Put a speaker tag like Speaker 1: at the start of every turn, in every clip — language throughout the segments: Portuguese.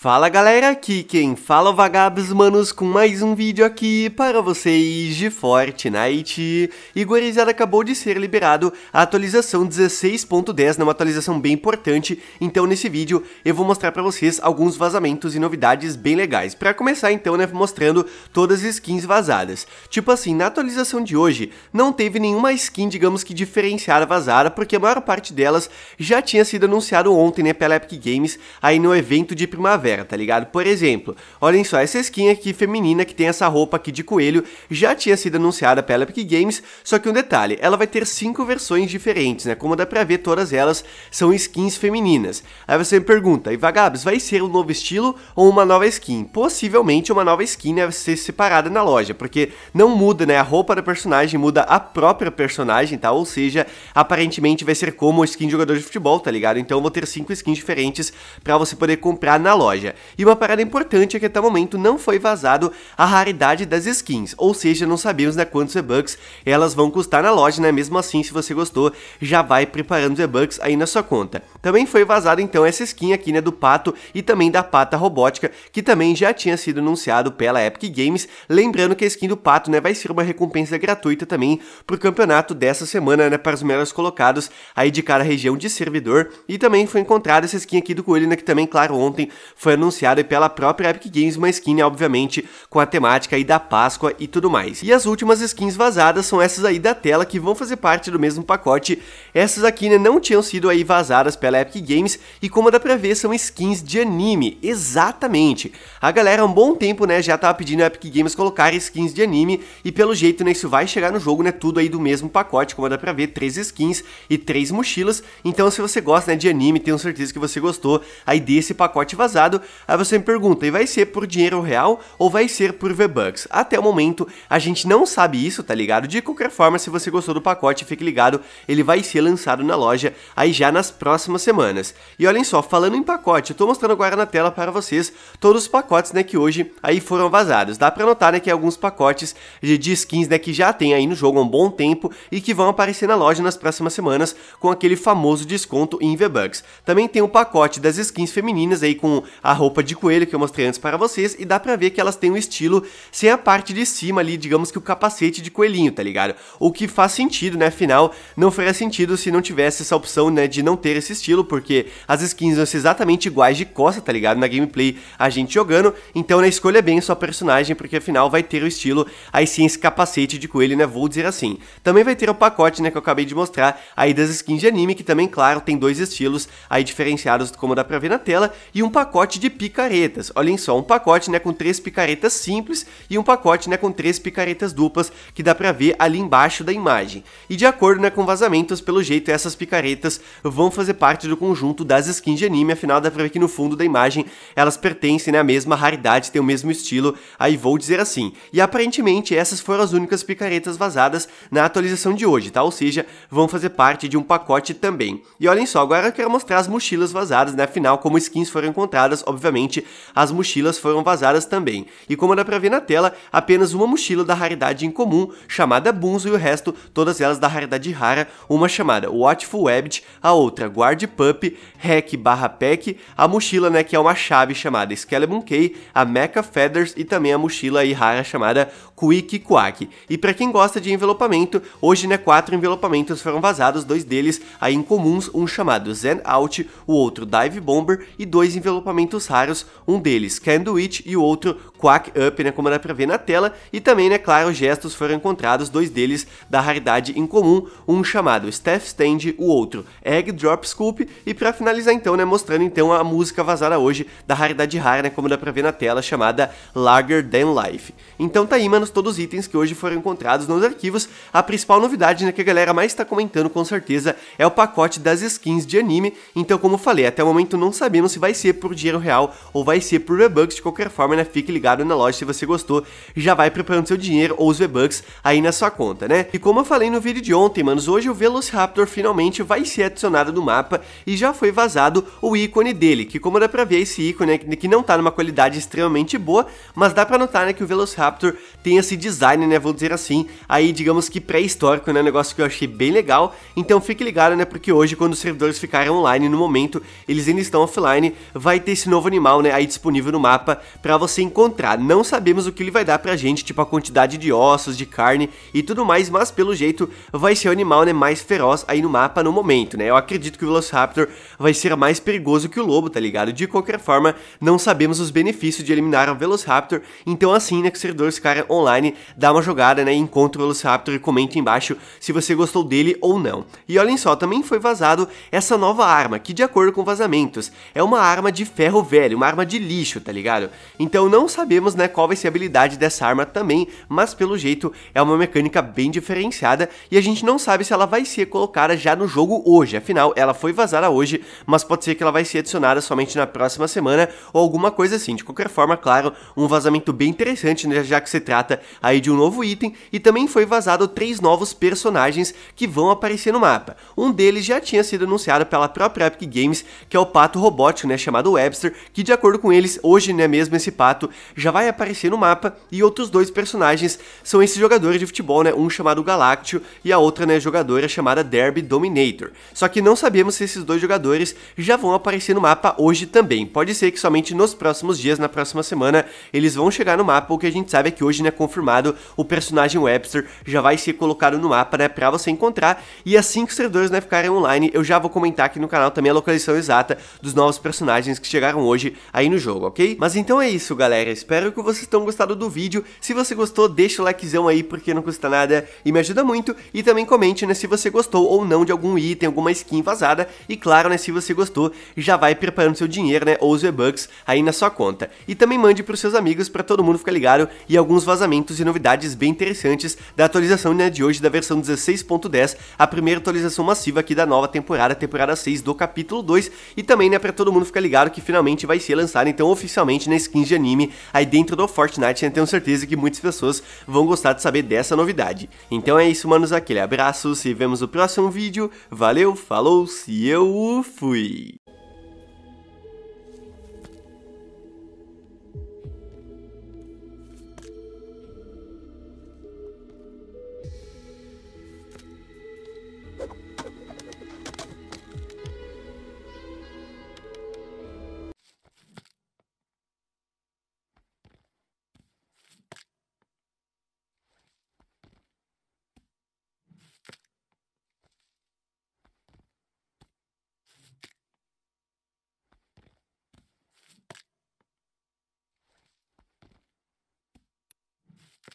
Speaker 1: Fala galera, aqui quem fala é vagabos manos com mais um vídeo aqui para vocês de Fortnite E acabou de ser liberado a atualização 16.10, né, uma atualização bem importante Então nesse vídeo eu vou mostrar para vocês alguns vazamentos e novidades bem legais Para começar então, né, mostrando todas as skins vazadas Tipo assim, na atualização de hoje não teve nenhuma skin, digamos que diferenciada vazada Porque a maior parte delas já tinha sido anunciado ontem, né, pela Epic Games aí no evento de primavera primavera, tá ligado? Por exemplo, olhem só, essa skin aqui feminina que tem essa roupa aqui de coelho já tinha sido anunciada pela Epic Games, só que um detalhe, ela vai ter cinco versões diferentes, né? Como dá pra ver, todas elas são skins femininas. Aí você me pergunta, e Vagabs, vai ser um novo estilo ou uma nova skin? Possivelmente uma nova skin deve ser separada na loja, porque não muda, né? A roupa da personagem muda a própria personagem, tá? Ou seja, aparentemente vai ser como a skin de jogador de futebol, tá ligado? Então vou ter cinco skins diferentes para você poder comprar na loja loja. E uma parada importante é que até o momento não foi vazado a raridade das skins, ou seja, não sabemos né, quantos e-bucks elas vão custar na loja, né? Mesmo assim, se você gostou, já vai preparando os e-bucks aí na sua conta. Também foi vazada então essa skin aqui, né, do pato e também da pata robótica, que também já tinha sido anunciado pela Epic Games, lembrando que a skin do pato, né, vai ser uma recompensa gratuita também pro campeonato dessa semana, né, para os melhores colocados aí de cada região de servidor. E também foi encontrada essa skin aqui do coelho, né, que também, claro, ontem foi foi anunciado pela própria Epic Games, uma skin, obviamente, com a temática aí da Páscoa e tudo mais. E as últimas skins vazadas são essas aí da tela, que vão fazer parte do mesmo pacote. Essas aqui, né, não tinham sido aí vazadas pela Epic Games, e como dá pra ver, são skins de anime, exatamente. A galera, há um bom tempo, né, já tava pedindo a Epic Games colocar skins de anime, e pelo jeito, né, isso vai chegar no jogo, né, tudo aí do mesmo pacote, como dá pra ver, três skins e três mochilas. Então, se você gosta, né, de anime, tenho certeza que você gostou aí desse pacote vazado, mercado. Aí você me pergunta, e vai ser por dinheiro real ou vai ser por V-Bucks? Até o momento, a gente não sabe isso, tá ligado? De qualquer forma, se você gostou do pacote, fique ligado, ele vai ser lançado na loja aí já nas próximas semanas. E olhem só, falando em pacote, eu tô mostrando agora na tela para vocês todos os pacotes, né, que hoje aí foram vazados. Dá pra notar, né, que alguns pacotes de, de skins, né, que já tem aí no jogo há um bom tempo e que vão aparecer na loja nas próximas semanas com aquele famoso desconto em V-Bucks. Também tem o pacote das skins femininas aí com a roupa de coelho que eu mostrei antes para vocês e dá pra ver que elas têm um estilo sem a parte de cima ali, digamos que o capacete de coelhinho, tá ligado? O que faz sentido, né? Afinal, não faria sentido se não tivesse essa opção, né, de não ter esse estilo, porque as skins vão ser exatamente iguais de costa, tá ligado? Na gameplay a gente jogando, então né, escolha bem sua personagem, porque afinal vai ter o estilo, aí sim esse capacete de coelho, né, vou dizer assim. Também vai ter o pacote, né, que eu acabei de mostrar, aí das skins de anime, que também, claro, tem dois estilos aí diferenciados, como dá pra ver na tela, e um pacote pacote de picaretas. Olhem só, um pacote né, com três picaretas simples e um pacote né, com três picaretas duplas que dá para ver ali embaixo da imagem. E de acordo né, com vazamentos, pelo jeito essas picaretas vão fazer parte do conjunto das skins de anime, afinal dá pra ver que no fundo da imagem elas pertencem né, à mesma raridade, têm o mesmo estilo, aí vou dizer assim. E aparentemente essas foram as únicas picaretas vazadas na atualização de hoje, tá? Ou seja, vão fazer parte de um pacote também. E olhem só, agora eu quero mostrar as mochilas vazadas, né? Afinal, como skins foram encontradas, obviamente, as mochilas foram vazadas também. E como dá pra ver na tela, apenas uma mochila da raridade incomum, chamada Bunzo, e o resto, todas elas da raridade rara, uma chamada Watchful Webbit, a outra Guard Pup, Hack barra Pack, a mochila, né, que é uma chave chamada Skeleton Key, a Mecha Feathers e também a mochila aí rara chamada Quick Quack. E para quem gosta de envelopamento, hoje, né, quatro envelopamentos foram vazados, dois deles aí incomuns, um chamado Zen Out, o outro Dive Bomber e dois envelopamentos eventos raros, um deles Can Do It e o outro Quack Up, né, como dá pra ver na tela, e também, né, claro, gestos foram encontrados, dois deles da raridade em comum, um chamado Staff Stand, o outro Egg Drop Scoop, e para finalizar então, né, mostrando então a música vazada hoje da raridade rara, né, como dá pra ver na tela, chamada Larger Than Life. Então tá aí, manos, todos os itens que hoje foram encontrados nos arquivos, a principal novidade, né, que a galera mais tá comentando com certeza é o pacote das skins de anime, então como falei, até o momento não sabemos se vai ser por dinheiro dinheiro real ou vai ser por V-Bucks. De qualquer forma, né? Fique ligado na loja se você gostou. Já vai preparando seu dinheiro ou os V-Bucks aí na sua conta, né? E como eu falei no vídeo de ontem, manos, hoje o Velociraptor finalmente vai ser adicionado no mapa e já foi vazado o ícone dele, que como dá pra ver, esse ícone né, que não tá numa qualidade extremamente boa, mas dá pra notar, né, que o Velociraptor tem esse design, né, vou dizer assim, aí digamos que pré-histórico, né, negócio que eu achei bem legal, então fique ligado, né, porque hoje quando os servidores ficarem online no momento, eles ainda estão offline, vai ter esse novo animal, né, aí disponível no mapa para você encontrar. Não sabemos o que ele vai dar pra gente, tipo a quantidade de ossos, de carne e tudo mais, mas pelo jeito vai ser o animal, né, mais feroz aí no mapa no momento, né? Eu acredito que o Velociraptor vai ser mais perigoso que o lobo, tá ligado? De qualquer forma, não sabemos os benefícios de eliminar o Velociraptor, então assim, né, que os servidores cara online, dá uma jogada, né, encontra o Velociraptor e comenta embaixo se você gostou dele ou não. E olhem só, também foi vazado essa nova arma, que de acordo com vazamentos, é uma arma de ferro ferro velho, uma arma de lixo, tá ligado? Então não sabemos, né, qual vai ser a habilidade dessa arma também, mas pelo jeito é uma mecânica bem diferenciada e a gente não sabe se ela vai ser colocada já no jogo hoje, afinal ela foi vazada hoje, mas pode ser que ela vai ser adicionada somente na próxima semana ou alguma coisa assim. De qualquer forma, claro, um vazamento bem interessante, né, já que se trata aí de um novo item e também foi vazado três novos personagens que vão aparecer no mapa. Um deles já tinha sido anunciado pela própria Epic Games, que é o pato robótico, né, chamado Webster que de acordo com eles, hoje, né, mesmo esse pato já vai aparecer no mapa, e outros dois personagens são esses jogadores de futebol, né, um chamado Galactio e a outra, né, jogadora chamada Derby Dominator. Só que não sabemos se esses dois jogadores já vão aparecer no mapa hoje também. Pode ser que somente nos próximos dias, na próxima semana, eles vão chegar no mapa, o que a gente sabe é que hoje, né, confirmado, o personagem Webster já vai ser colocado no mapa, né, pra você encontrar, e assim que os servidores, né, ficarem online, eu já vou comentar aqui no canal também a localização exata dos novos personagens que chegaram hoje aí no jogo, ok? Mas então é isso, galera. Espero que vocês tenham gostado do vídeo. Se você gostou, deixa o likezão aí porque não custa nada e me ajuda muito. E também comente, né, se você gostou ou não de algum item, alguma skin vazada. E claro, né, se você gostou, já vai preparando seu dinheiro, né, ou os V-Bucks aí na sua conta. E também mande pros seus amigos para todo mundo ficar ligado e alguns vazamentos e novidades bem interessantes da atualização né, de hoje da versão 16.10, a primeira atualização massiva aqui da nova temporada, temporada 6 do capítulo 2. E também, né, para todo mundo ficar ligado que finalmente finalmente vai ser lançado então oficialmente na skin de anime aí dentro do Fortnite, eu né? tenho certeza que muitas pessoas vão gostar de saber dessa novidade. Então é isso, manos, aquele abraço, se vemos no próximo vídeo, valeu, falou, se eu fui!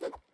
Speaker 1: you